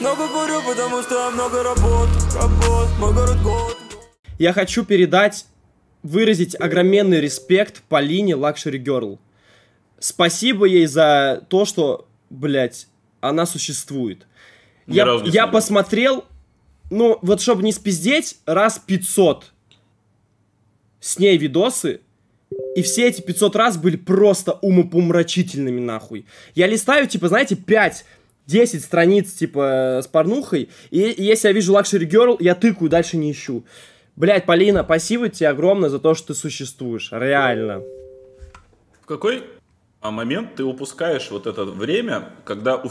Много курю, потому что много работ, работ, мой год. Я хочу передать, выразить огроменный респект Полине Лакшери Герл. Спасибо ей за то, что, блядь, она существует. я, я посмотрел, ну, вот чтобы не спиздеть, раз 500 с ней видосы, и все эти 500 раз были просто умопомрачительными, нахуй. Я листаю, типа, знаете, 5 10 страниц, типа, э, с порнухой, и, и если я вижу Luxury Girl, я тыкаю, дальше не ищу. Блять, Полина, спасибо тебе огромное за то, что ты существуешь, реально. В какой а, момент ты упускаешь вот это время, когда у